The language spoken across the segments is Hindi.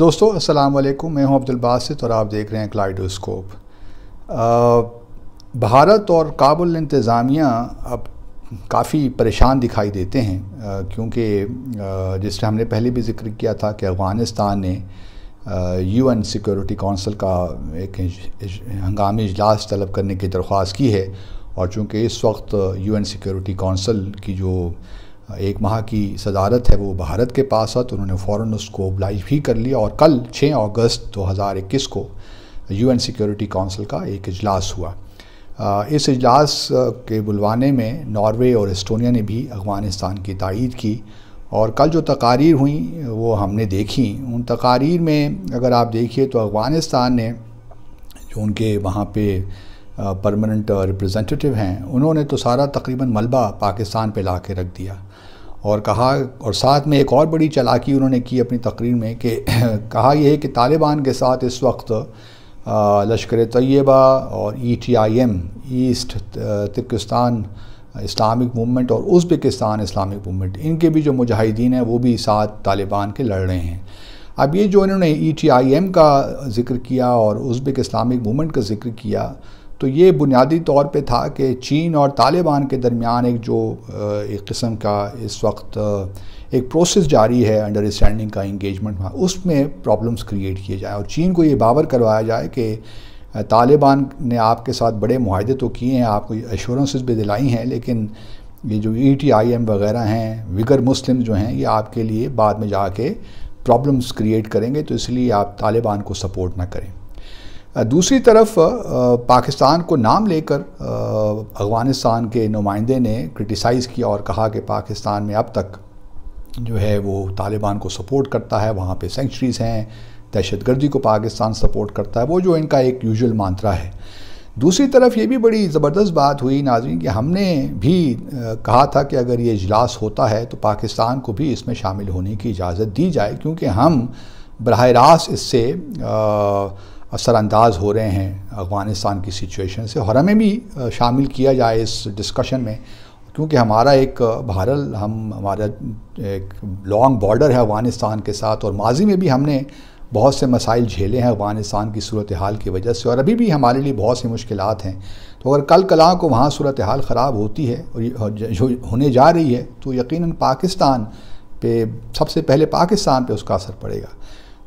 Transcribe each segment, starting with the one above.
दोस्तों अस्सलाम वालेकुम मैं हूं अब्दुल बासित और आप देख रहे हैं क्लाइडोस्कोप भारत और काबुल इंतज़ामिया अब काफ़ी परेशान दिखाई देते हैं क्योंकि जिसने हमने पहले भी जिक्र किया था कि अफ़गानिस्तान ने यूएन सिक्योरिटी काउंसिल का एक हंगामी इजलास तलब करने की दरख्वास्त की है और चूँकि इस वक्त यूएन सिक्योरिटी काउंसिल की जो एक माह की सदारत है वो भारत के पास है तो उन्होंने फ़ौर उसको लाइव भी कर लिया और कल 6 अगस्त 2021 को यूएन सिक्योरिटी काउंसिल का एक इजलास हुआ इस इजलास के बुलवाने में नॉर्वे और एस्टोनिया ने भी अफगानिस्तान की तइद की और कल जो तकारीर हुई वो हमने देखी उन तकारीर में अगर आप देखिए तो अफ़गानिस्तान ने जो उनके वहाँ पे परमानेंट रिप्रेजेंटेटिव हैं उन्होंने तो सारा तकरीबन मलबा पाकिस्तान पे ला के रख दिया और कहा और साथ में एक और बड़ी चलाकी उन्होंने की अपनी तकरीर में कि कहा यह है कि तालिबान के साथ इस वक्त लश्कर तैयबा और E T I M East Turkistan Islamic movement और उज़्बेकिस्तान इस्लामिक मूवमेंट इनके भी जो मुजाहिदीन हैं वो भी साथ तालिबान के लड़ रहे हैं अब ये जो इन्होंने ई टी आई एम का जिक्र किया और उज़्बेक इस्लामिक मूवमेंट का जिक्र किया तो ये बुनियादी तौर पे था कि चीन और तालिबान के दरमियान एक जो एक किस्म का इस वक्त एक प्रोसेस जारी है अंडरस्टैंडिंग का इंगेजमेंट का उसमें प्रॉब्लम्स क्रिएट किए जाए और चीन को ये बावर करवाया जाए कि तालिबान ने आपके साथ बड़े माहदे तो किए हैं आपको एश्योरेंस भी दिलाई हैं लेकिन ये जो ई टी आई एम वगैरह हैं विगर मुस्लिम जो हैं ये आपके लिए बाद में जाके प्रॉब्लम्स क्रिएट करेंगे तो इसलिए आप तालिबान को सपोर्ट ना करें दूसरी तरफ पाकिस्तान को नाम लेकर अफ़गानिस्तान के नुमाइंदे ने क्रिटिसाइज़ किया और कहा कि पाकिस्तान में अब तक जो है वो तालिबान को सपोर्ट करता है वहाँ पे सेंचुरीज़ हैं दहशत गर्दी को पाकिस्तान सपोर्ट करता है वो जो इनका एक यूजुअल मात्रा है दूसरी तरफ ये भी बड़ी ज़बरदस्त बात हुई नाजरीन कि हमने भी कहा था कि अगर ये इजलास होता है तो पाकिस्तान को भी इसमें शामिल होने की इजाज़त दी जाए क्योंकि हम बरह रास्त इससे आ, असरानंदाज हो रहे हैं अफ़गानिस्तान की सिचुएशन से और हमें भी शामिल किया जाए इस डिस्कशन में क्योंकि हमारा एक भारत हम हमारा एक लॉन्ग बॉर्डर है अफ़गानिस्तान के साथ और माजी में भी हमने बहुत से मसाइल झेले हैं अफ़गानिस्तान की सूरत हाल की वजह से और अभी भी हमारे लिए बहुत सी मुश्किल हैं तो अगर कल कला को वहाँ सूरत हाल ख़राब होती है और जो होने जा रही है तो यकीन पाकिस्तान पे सबसे पहले पाकिस्तान पे उसका असर पड़ेगा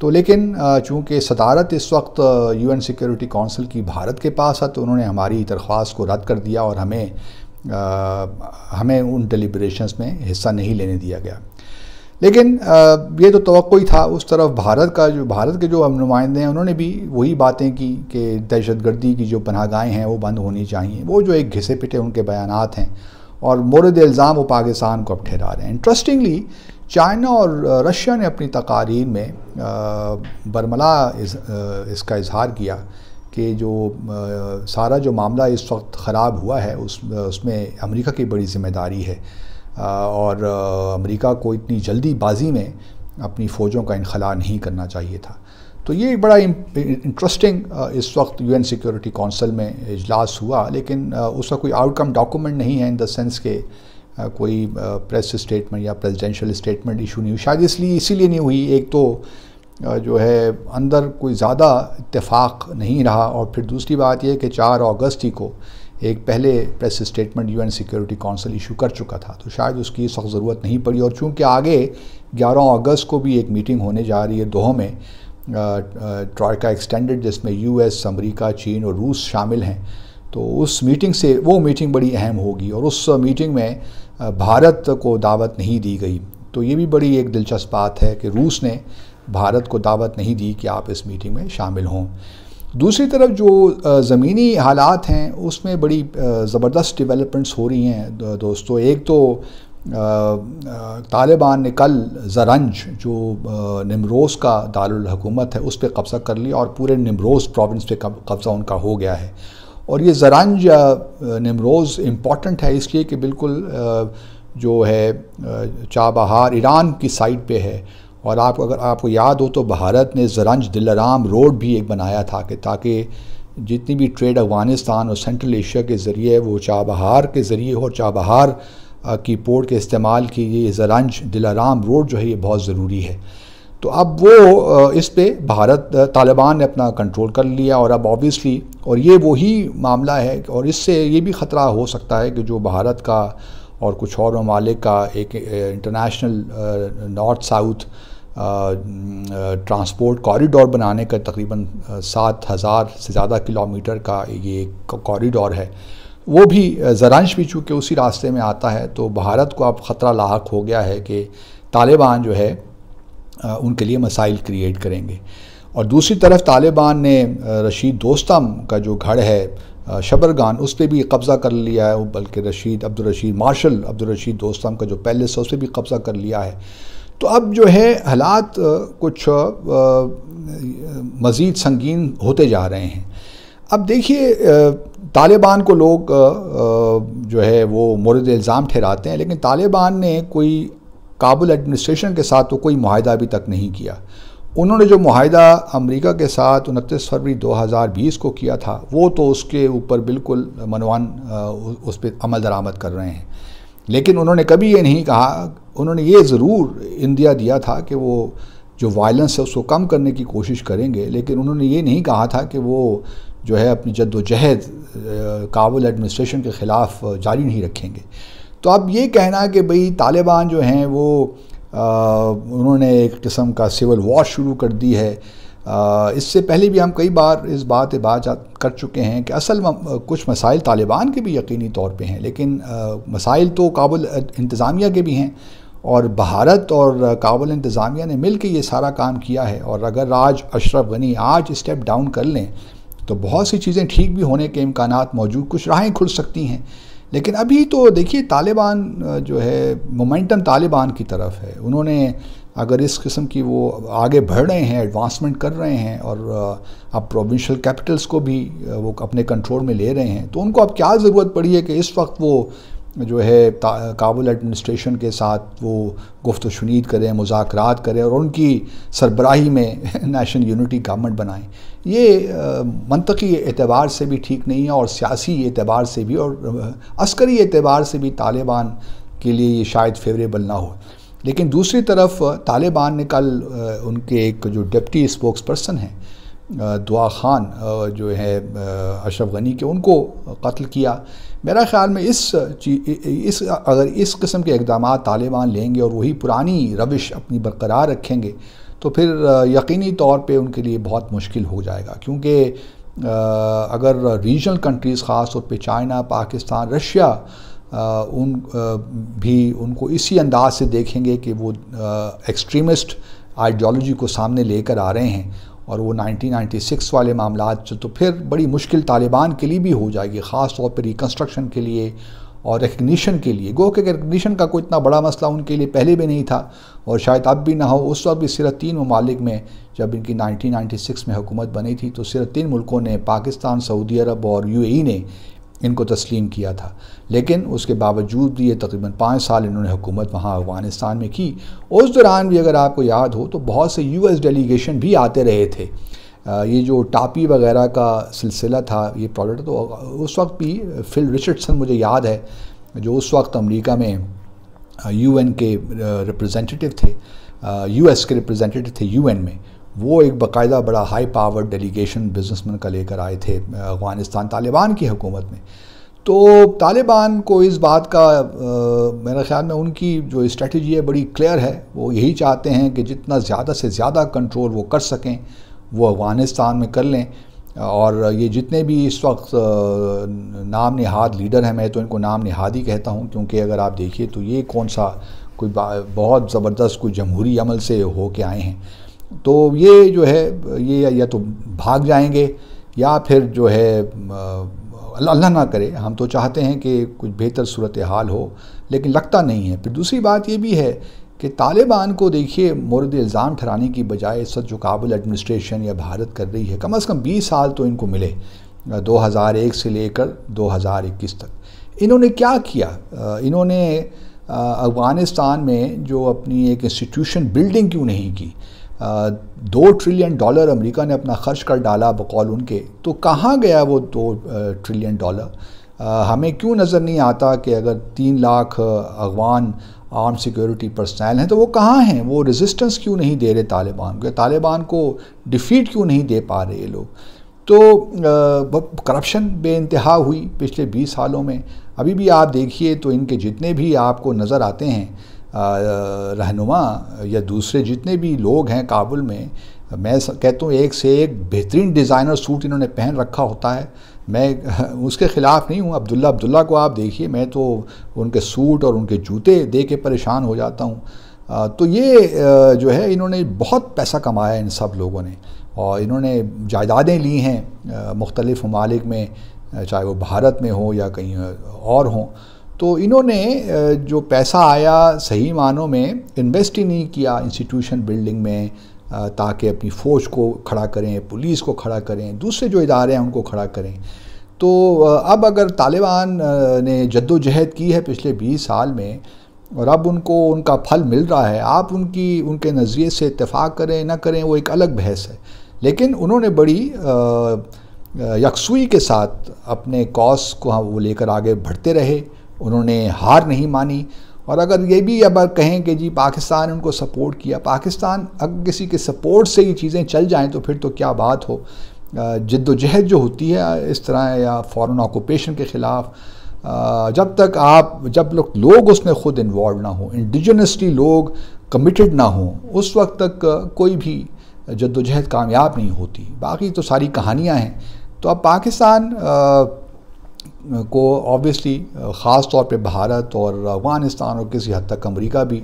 तो लेकिन चूँकि सदारत इस वक्त यूएन सिक्योरिटी काउंसिल की भारत के पास है तो उन्होंने हमारी दरख्वास्त को रद्द कर दिया और हमें आ, हमें उन डिलिब्रेशंस में हिस्सा नहीं लेने दिया गया लेकिन आ, ये तो तो ही था उस तरफ भारत का जो भारत के जो हम नुमाइंदे हैं उन्होंने भी वही बातें की कि दहशत गर्दी की जो पनागाहें हैं वो बंद होनी चाहिए वो जो एक घिसे पिटे उनके बयान हैं और मोरद इल्ज़ाम वो पाकिस्तान को अब ठहरा रहे हैं इंटरेस्टिंगली चाइना और रशिया ने अपनी तकारीर में बरमला इस, इसका इजहार किया कि जो सारा जो मामला इस वक्त ख़राब हुआ है उस उसमें अमेरिका की बड़ी ज़िम्मेदारी है और अमेरिका को इतनी जल्दी बाजी में अपनी फ़ौजों का इनखला नहीं करना चाहिए था तो ये बड़ा इंटरेस्टिंग इस वक्त यूएन सिक्योरिटी काउंसिल में इजलास हुआ लेकिन उसका कोई आउटकम डॉक्यूमेंट नहीं है इन द सेंस के कोई प्रेस स्टेटमेंट या प्रेसिडेंशियल स्टेटमेंट इशू नहीं हुई शायद इसलिए इसीलिए नहीं हुई एक तो जो है अंदर कोई ज़्यादा इतफाक़ नहीं रहा और फिर दूसरी बात यह कि चार अगस्त ही को एक पहले press statement UN security council issue कर चुका था तो शायद उसकी इस वक्त ज़रूरत नहीं पड़ी और चूँकि आगे 11 अगस्त को भी एक मीटिंग होने जा रही है दोहों में ट्रॉयका एक्सटेंडेड जिसमें यूएस अमेरिका चीन और रूस शामिल हैं तो उस मीटिंग से वो मीटिंग बड़ी अहम होगी और उस मीटिंग में भारत को दावत नहीं दी गई तो ये भी बड़ी एक दिलचस्प बात है कि रूस ने भारत को दावत नहीं दी कि आप इस मीटिंग में शामिल हों दूसरी तरफ जो ज़मीनी हालात हैं उसमें बड़ी ज़बरदस्त डेवलपमेंट्स हो रही हैं दोस्तों एक तो तालिबान ने कल जरंज जो निमरोज़ का दारकूमत है उस पर कब्ज़ा कर लिया और पूरे निमरोज़ प्रोविंस पे कब्ज़ा उनका हो गया है और ये जरांज नमरोज़ इम्पॉर्टेंट है इसलिए कि बिल्कुल जो है चाबहार ईरान की साइड पे है और आप अगर आपको याद हो तो भारत ने जरंज दिलाराम रोड भी एक बनाया था कि ताकि जितनी भी ट्रेड अफगानिस्तान और सेंट्रल एशिया के ज़रिए वो चाबहार के ज़रिए और चाबहार की पोर्ट के इस्तेमाल की ये जरंज दिलाराम रोड जो है ये बहुत ज़रूरी है तो अब वो इस पे भारत तालिबान ने अपना कंट्रोल कर लिया और अब ऑब्वियसली और ये वही मामला है और इससे ये भी ख़तरा हो सकता है कि जो भारत का और कुछ और ममालिक का एक international north south transport corridor बनाने का तकरीबन सात हज़ार से ज़्यादा किलोमीटर का ये कॉरिडोर है वो भी ज़रांश भी चूँकि उसी रास्ते में आता है तो भारत को अब ख़तरा लाक हो गया है कि तालिबान जो है उनके लिए मसाइल क्रिएट करेंगे और दूसरी तरफ तालिबान ने रशीद दोस्तम का जो घड़ है शबरगान उस पर भी कब्ज़ा कर लिया है बल्कि रशीद अब्दुलरशीद मार्शल अब्दुलरशीद दोस्तम का जो पैलेस है उस पर भी कब्ज़ा कर लिया है तो अब जो है हालात कुछ मज़ीद संगीन होते जा रहे हैं अब देखिए तालिबान को लोग जो है वो मरद इल्ज़ाम ठहराते हैं लेकिन तालिबान ने कोई काबुल एडमिनिस्ट्रेशन के साथ तो कोई माहदा अभी तक नहीं किया उन्होंने जो माहिदा अमेरिका के साथ उनतीस फरवरी 2020 को किया था वो तो उसके ऊपर बिल्कुल मनवान उस पर अमल दरामद कर रहे हैं लेकिन उन्होंने कभी ये नहीं कहा उन्होंने ये ज़रूर इंदिया दिया था कि वो जो वायलेंस है उसको कम करने की कोशिश करेंगे लेकिन उन्होंने ये नहीं कहा था कि वो जो है अपनी जद्दोजहद काबुल एडमिनिस्ट्रेशन के ख़िलाफ़ जारी नहीं रखेंगे तो अब ये कहना कि भई तालिबान जो हैं वो आ, उन्होंने एक किस्म का सिविल वॉर शुरू कर दी है आ, इससे पहले भी हम कई बार इस बात बात कर चुके हैं कि असल कुछ मसाइल तालिबान के भी यकीनी तौर पे हैं लेकिन मसाइल तो काबुल इंतज़ामिया के भी हैं और भारत और काबुल इंतज़ामिया ने मिल के ये सारा काम किया है और अगर राज अशरफ गनी आज स्टेप डाउन कर लें तो बहुत सी चीज़ें ठीक भी होने के इम्कान मौजूद कुछ राहें खुल सकती हैं लेकिन अभी तो देखिए तालिबान जो है मोमेंटम तालिबान की तरफ है उन्होंने अगर इस किस्म की वो आगे बढ़ रहे हैं एडवांसमेंट कर रहे हैं और अब प्रोविंशियल कैपिटल्स को भी वो अपने कंट्रोल में ले रहे हैं तो उनको अब क्या ज़रूरत पड़ी है कि इस वक्त वो जो है काबुल एडमिनिस्ट्रेशन के साथ वो गुफ्त शुनीद करें मुजाकर करें और उनकी सरबराही में नेशनल यूनिटी गवर्नमेंट बनाएं ये मनतकी एतबार से भी ठीक नहीं है और सियासी एतबार से भी और अस्करी एतबार से भी तालिबान के लिए ये शायद फेवरेबल ना हो लेकिन दूसरी तरफ तालिबान ने कल उनके एक जो डिप्टी स्पोक्स पर्सन हैं दुआ ख़ान जो है अशरफ गनी के उनको कत्ल किया मेरा ख़्याल में इस इस अगर इस किस्म के इकदाम तालिबान लेंगे और वही पुरानी रविश अपनी बरकरार रखेंगे तो फिर यकीनी तौर पे उनके लिए बहुत मुश्किल हो जाएगा क्योंकि अगर रीजनल कंट्रीज़ ख़ास तौर पर चाइना पाकिस्तान रशिया उन भी उनको इसी अंदाज से देखेंगे कि वो एक्सट्रीमिस्ट आइडियोलॉजी को सामने लेकर आ रहे हैं और वो 1996 वाले मामला तो फिर बड़ी मुश्किल तालिबान के लिए भी हो जाएगी ख़ास तौर पर रिकन्स्ट्रक्शन के लिए और रिकग्निशन के लिए गो के रिकग्निशन का कोई इतना बड़ा मसला उनके लिए पहले भी नहीं था और शायद अब भी ना हो उस वक्त भी सिर्फ तीन ममालिक में जब इनकी 1996 में हुकूमत बनी थी तो सिर्फ तीन मुल्कों ने पाकिस्तान सऊदी अरब और यूएई ने इनको तस्लीम किया था लेकिन उसके बावजूद भी ये तकरीबन पाँच साल इन्होंने हुकूमत वहाँ अफ़गानिस्तान में की उस दौरान भी अगर आपको याद हो तो बहुत से यू एस डेलीगेशन भी आते रहे थे ये जो टापी वगैरह का सिलसिला था ये प्रोडक्ट तो उस वक्त भी फिल रिचर्डसन मुझे याद है जो उस वक्त अमेरिका में यूएन के रिप्रेजेंटेटिव थे यूएस के रिप्रेजेंटेटिव थे यूएन में वो एक बाकायदा बड़ा हाई पावर डेलीगेशन बिजनेसमैन का लेकर आए थे अफ़गानिस्तान तालिबान की हुकूमत में तो तालिबान को इस बात का आ, मेरे ख्याल में उनकी जो स्ट्रेटजी है बड़ी क्लियर है वो यही चाहते हैं कि जितना ज़्यादा से ज़्यादा कंट्रोल वो कर सकें वो अफ़गानिस्तान में कर लें और ये जितने भी इस वक्त नाम नहाद लीडर हैं मैं तो इनको नाम नहाद ही कहता हूँ क्योंकि अगर आप देखिए तो ये कौन सा कोई बहुत ज़बरदस्त कोई जमहूरी अमल से हो के आए हैं तो ये जो है ये या तो भाग जाएंगे या फिर जो है अल्लाह ना करे हम तो चाहते हैं कि कुछ बेहतर सूरत हाल हो लेकिन लगता नहीं है फिर दूसरी बात ये भी है कि तालिबान को देखिए मौरद इल्ज़ाम ठहराने की बजाय इस वक्त जो काबुल एडमिनिस्ट्रेशन या भारत कर रही है कम अज़ कम 20 साल तो इनको मिले 2001 से लेकर 2021 तक इन्होंने क्या किया इन्होंने अफ़गानिस्तान में जो अपनी एक इंस्टीट्यूशन बिल्डिंग क्यों नहीं की दो ट्रिलियन डॉलर अमेरिका ने अपना खर्च कर डाला बकौल उनके तो कहाँ गया वो दो ट्रिलियन डॉलर हमें क्यों नज़र नहीं आता कि अगर तीन लाख अगवान आर्म सिक्योरिटी पर्सनल हैं तो वो कहाँ हैं वो रेजिस्टेंस क्यों नहीं दे रहे तालिबान को तालिबान को डिफीट क्यों नहीं दे पा रहे ये लोग तो करप्शन बे इंतहा हुई पिछले 20 सालों में अभी भी आप देखिए तो इनके जितने भी आपको नज़र आते हैं रहनुमा या दूसरे जितने भी लोग हैं काबुल में मैं कहता हूँ एक से एक बेहतरीन डिज़ाइनर सूट इन्होंने पहन रखा होता है मैं उसके ख़िलाफ़ नहीं हूँ अब्दुल्ला अब्दुल्ला को आप देखिए मैं तो उनके सूट और उनके जूते दे के परेशान हो जाता हूँ तो ये जो है इन्होंने बहुत पैसा कमाया इन सब लोगों ने और इन्होंने जायदादें ली हैं मुख्तलिफ़ ममालिक में चाहे वो भारत में हो या कहीं और हों तो इन्होंने जो पैसा आया सही मानों में इन्वेस्ट ही नहीं किया इंस्टीट्यूशन बिल्डिंग में ताकि अपनी फ़ौज को खड़ा करें पुलिस को खड़ा करें दूसरे जो इदारे हैं उनको खड़ा करें तो अब अगर तालिबान ने जद्दोजहद की है पिछले 20 साल में और अब उनको उनका फल मिल रहा है आप उनकी उनके नज़रिए से इतफ़ाक़ करें ना करें वो एक अलग बहस है लेकिन उन्होंने बड़ी यकसुई के साथ अपने कॉस को हाँ वो लेकर आगे बढ़ते रहे उन्होंने हार नहीं मानी और अगर ये भी अब कहें कि जी पाकिस्तान उनको सपोर्ट किया पाकिस्तान अगर किसी के सपोर्ट से ये चीज़ें चल जाएं तो फिर तो क्या बात हो जद्दोजहद जो होती है इस तरह या फॉरेन ऑक्यूपेशन के ख़िलाफ़ जब तक आप जब लोग लोग उसमें ख़ुद इन्वॉल्व ना हों इंडिजनसली लोग कमिटेड ना हों उस वक्त तक कोई भी जद्दोजहद कामयाब नहीं होती बाकी तो सारी कहानियाँ हैं तो अब पाकिस्तान को ऑबियसली uh, ख़ास तौर पर भारत और अफ़गानिस्तान और किसी हद तक अमरीका भी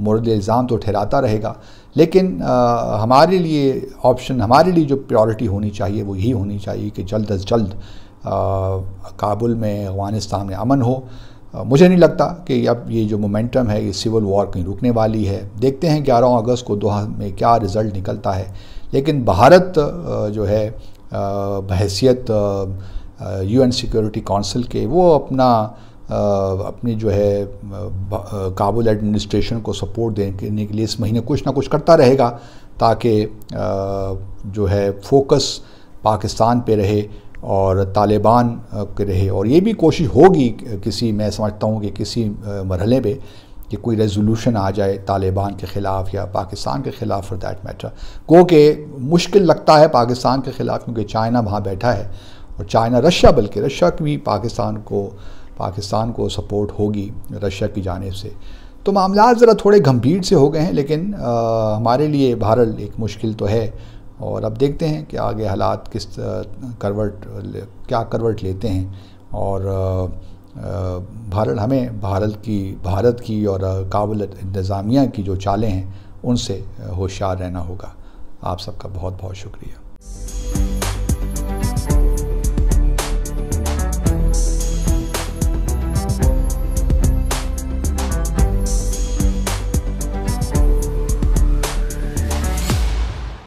मुरद इल्ज़ाम तो ठहराता रहेगा लेकिन आ, uh, हमारे लिए ऑप्शन हमारे लिए जो प्रायोरिटी होनी चाहिए वो यही होनी चाहिए कि जल्द अज जल्द uh, काबुल में अफ़गानिस्तान में अमन हो आ, मुझे नहीं लगता कि अब ये जो मोमेंटम है ये सिविल वॉर कहीं रुकने वाली है देखते हैं ग्यारह अगस्त को दोहा में क्या रिज़ल्ट निकलता है लेकिन भारत जो है बहसीत यूएन सिक्योरिटी काउंसिल के वो अपना आ, अपनी जो है काबुल एडमिनिस्ट्रेशन को सपोर्ट देने के लिए इस महीने कुछ ना कुछ करता रहेगा ताकि जो है फोकस पाकिस्तान पे रहे और तालिबान के रहे और ये भी कोशिश होगी किसी मैं समझता हूँ कि किसी मरहले पे कि कोई रेजोल्यूशन आ जाए तालिबान के ख़िलाफ़ या पाकिस्तान के ख़िलाफ़ फॉर दैट मैटर को मुश्किल लगता है पाकिस्तान के ख़िलाफ़ क्योंकि चाइना वहाँ बैठा है और चाइना रशिया बल्कि रशिया की भी पाकिस्तान को पाकिस्तान को सपोर्ट होगी रशिया की जानेब से तो मामला ज़रा थोड़े गंभीर से हो गए हैं लेकिन आ, हमारे लिए भारत एक मुश्किल तो है और अब देखते हैं कि आगे हालात किस करवट क्या करवट लेते हैं और भारत हमें भारत की भारत की और काबिल इंतज़ामिया की जो चालें हैं उनसे होशियार रहना होगा आप सबका बहुत बहुत शुक्रिया